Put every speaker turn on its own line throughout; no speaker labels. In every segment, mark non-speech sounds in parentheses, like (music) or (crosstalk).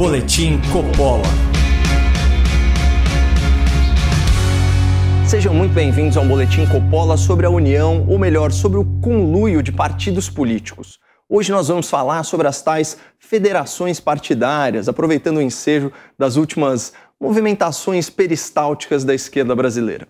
Boletim Copola. Sejam muito bem-vindos ao Boletim Copola sobre a união, ou melhor, sobre o conluio de partidos políticos. Hoje nós vamos falar sobre as tais federações partidárias, aproveitando o ensejo das últimas movimentações peristálticas da esquerda brasileira.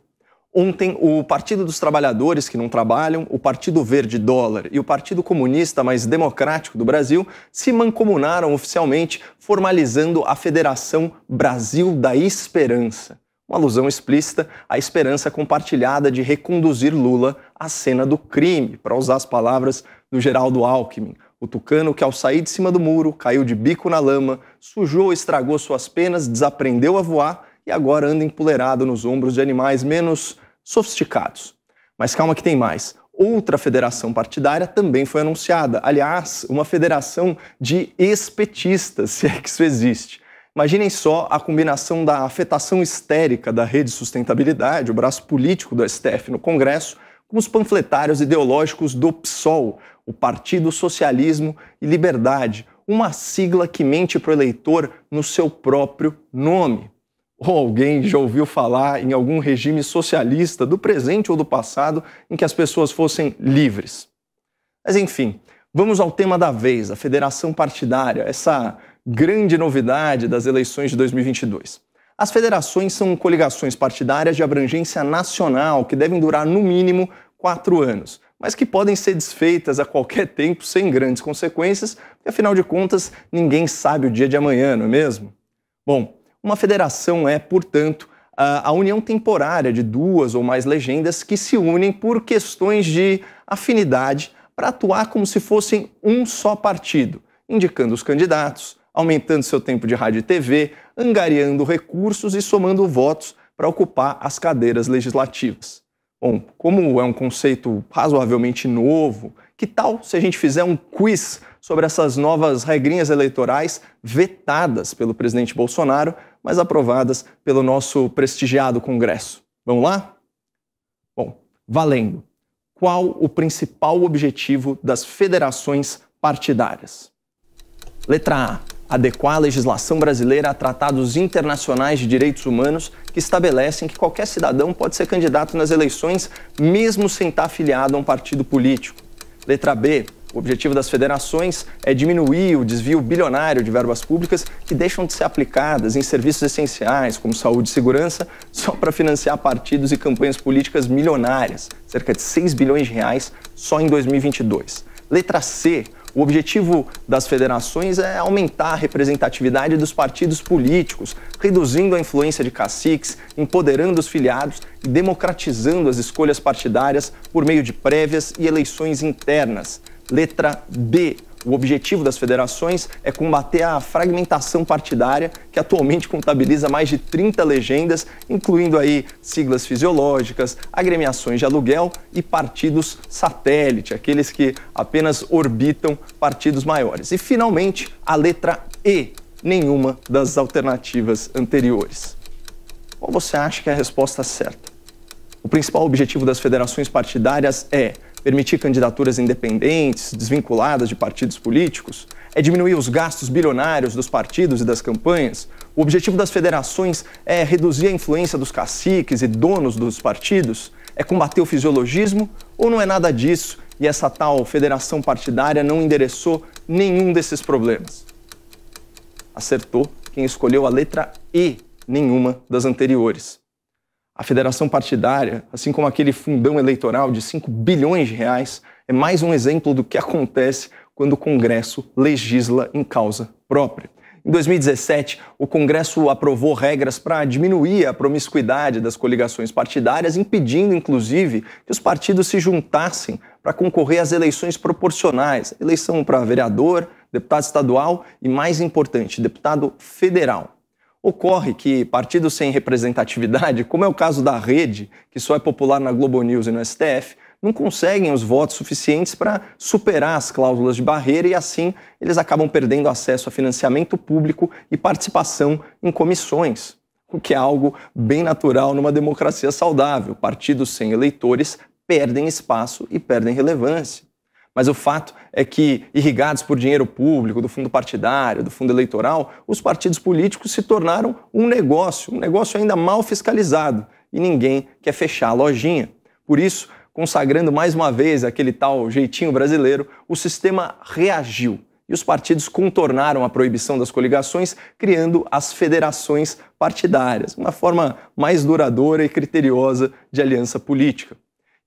Ontem, o Partido dos Trabalhadores que não trabalham, o Partido Verde Dólar e o Partido Comunista mais Democrático do Brasil se mancomunaram oficialmente, formalizando a Federação Brasil da Esperança. Uma alusão explícita à esperança compartilhada de reconduzir Lula à cena do crime, para usar as palavras do Geraldo Alckmin, o tucano que, ao sair de cima do muro, caiu de bico na lama, sujou, estragou suas penas, desaprendeu a voar e agora anda empoleirado nos ombros de animais menos sofisticados. Mas calma que tem mais. Outra federação partidária também foi anunciada. Aliás, uma federação de espetistas, (laughs) se é que isso existe. Imaginem só a combinação da afetação histérica da rede sustentabilidade, o braço político do STF no Congresso, com os panfletários ideológicos do PSOL, o Partido Socialismo e Liberdade, uma sigla que mente para o eleitor no seu próprio nome. Ou alguém já ouviu falar em algum regime socialista do presente ou do passado em que as pessoas fossem livres? Mas enfim, vamos ao tema da vez, a federação partidária, essa grande novidade das eleições de 2022. As federações são coligações partidárias de abrangência nacional que devem durar no mínimo quatro anos, mas que podem ser desfeitas a qualquer tempo sem grandes consequências, porque afinal de contas, ninguém sabe o dia de amanhã, não é mesmo? Bom, uma federação é, portanto, a união temporária de duas ou mais legendas que se unem por questões de afinidade para atuar como se fossem um só partido, indicando os candidatos, aumentando seu tempo de rádio e TV, angariando recursos e somando votos para ocupar as cadeiras legislativas. Bom, como é um conceito razoavelmente novo, que tal se a gente fizer um quiz sobre essas novas regrinhas eleitorais vetadas pelo presidente Bolsonaro, mas aprovadas pelo nosso prestigiado Congresso? Vamos lá? Bom, valendo. Qual o principal objetivo das federações partidárias? Letra A: adequar a legislação brasileira a tratados internacionais de direitos humanos que estabelecem que qualquer cidadão pode ser candidato nas eleições, mesmo sem estar afiliado a um partido político. Letra B. O objetivo das federações é diminuir o desvio bilionário de verbas públicas que deixam de ser aplicadas em serviços essenciais, como saúde e segurança, (laughs) só para financiar partidos e campanhas políticas milionárias, cerca de 6 bilhões de reais só em 2022. Letra C o objetivo das federações é aumentar a representatividade dos partidos políticos, reduzindo a influência de caciques, empoderando os filiados e democratizando as escolhas partidárias por meio de prévias e eleições internas. Letra B o objetivo das federações é combater a fragmentação partidária, que atualmente contabiliza mais de 30 legendas, incluindo aí siglas fisiológicas, agremiações de aluguel e partidos satélite, aqueles que apenas orbitam partidos maiores. E, finalmente, a letra E, nenhuma das alternativas anteriores. Qual você acha que é a resposta certa? O principal objetivo das federações partidárias é permitir candidaturas independentes, desvinculadas de partidos políticos, é diminuir os gastos bilionários dos partidos e das campanhas. O objetivo das federações é reduzir a influência dos caciques e donos dos partidos, é combater o fisiologismo ou não é nada disso e essa tal federação partidária não endereçou nenhum desses problemas? Acertou quem escolheu a letra E, nenhuma das anteriores. A federação partidária, assim como aquele fundão eleitoral de 5 bilhões de reais, é mais um exemplo do que acontece quando o Congresso legisla em causa própria. Em 2017, o Congresso aprovou regras para diminuir a promiscuidade das coligações partidárias, impedindo, inclusive, que os partidos se juntassem para concorrer às eleições proporcionais eleição para vereador, deputado estadual e, mais importante, deputado federal. Ocorre que partidos sem representatividade, como é o caso da Rede, que só é popular na Globo News e no STF, não conseguem os votos suficientes para superar as cláusulas de barreira e assim eles acabam perdendo acesso a financiamento público e participação em comissões, o que é algo bem natural numa democracia saudável. Partidos sem eleitores perdem espaço e perdem relevância. Mas o fato é que, irrigados por dinheiro público, do fundo partidário, do fundo eleitoral, os partidos políticos se tornaram um negócio, um negócio ainda mal fiscalizado, e ninguém quer fechar a lojinha. Por isso, consagrando mais uma vez aquele tal jeitinho brasileiro, o sistema reagiu e os partidos contornaram a proibição das coligações, criando as federações partidárias, uma forma mais duradoura e criteriosa de aliança política.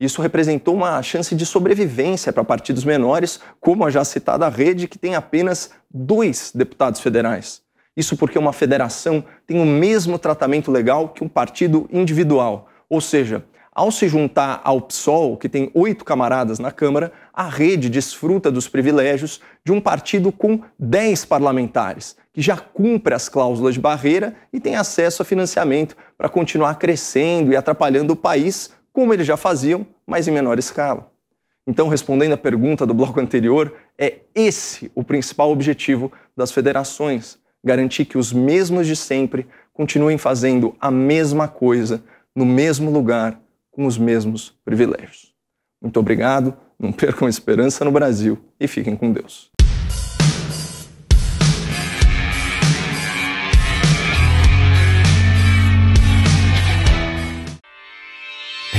Isso representou uma chance de sobrevivência para partidos menores, como a já citada Rede, que tem apenas dois deputados federais. Isso porque uma federação tem o mesmo tratamento legal que um partido individual. Ou seja, ao se juntar ao PSOL, que tem oito camaradas na Câmara, a rede desfruta dos privilégios de um partido com dez parlamentares, que já cumpre as cláusulas de barreira e tem acesso a financiamento para continuar crescendo e atrapalhando o país, como eles já faziam mas em menor escala. Então, respondendo à pergunta do bloco anterior, é esse o principal objetivo das federações: garantir que os mesmos de sempre continuem fazendo a mesma coisa, no mesmo lugar, com os mesmos privilégios. Muito obrigado, não (laughs) percam esperança no Brasil e fiquem com Deus.